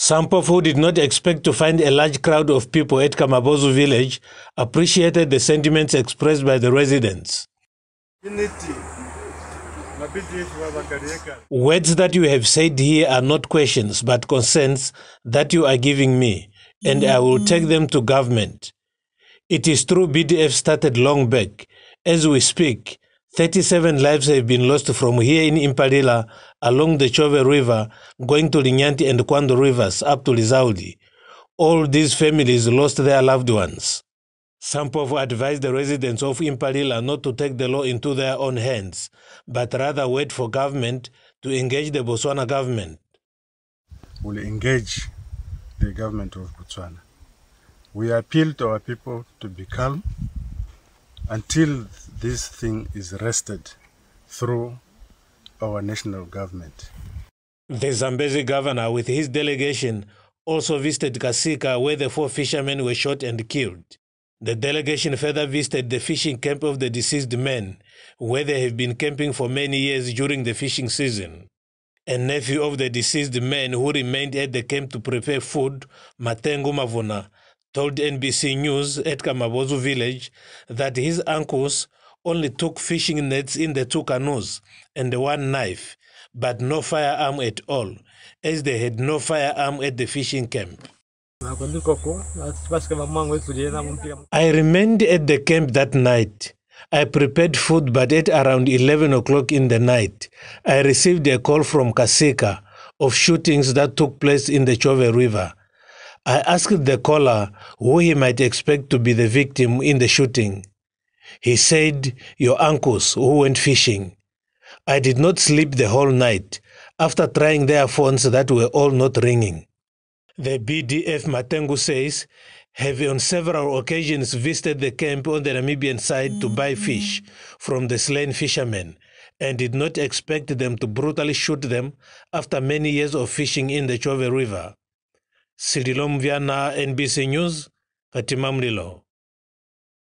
Sampov, who did not expect to find a large crowd of people at Kamabozu village, appreciated the sentiments expressed by the residents. Words that you have said here are not questions but concerns that you are giving me, and I will take them to government. It is true BDF started long back. As we speak, 37 lives have been lost from here in Imparila along the Chove River, going to Linyanti and Kwando rivers up to Lizaudi. All these families lost their loved ones. Sampovo advised the residents of Imparila not to take the law into their own hands, but rather wait for government to engage the Botswana government. We'll engage the government of Botswana. We appeal to our people to be calm until this thing is rested through our national government. The Zambezi governor, with his delegation, also visited Kasika, where the four fishermen were shot and killed. The delegation further visited the fishing camp of the deceased men, where they have been camping for many years during the fishing season. A nephew of the deceased men who remained at the camp to prepare food, Matengo Mavona, told NBC News at Kamabozu village that his uncles only took fishing nets in the two canoes and one knife, but no firearm at all, as they had no firearm at the fishing camp. I remained at the camp that night. I prepared food, but at around 11 o'clock in the night, I received a call from Kasika of shootings that took place in the Chove River. I asked the caller who he might expect to be the victim in the shooting. He said, Your uncles who went fishing. I did not sleep the whole night after trying their phones that were all not ringing. The BDF Matengu says, have on several occasions visited the camp on the Namibian side to buy mm-hmm. fish from the slain fishermen and did not expect them to brutally shoot them after many years of fishing in the Chove River. Sidilom Viana, NBC News, Fatima Mlilo.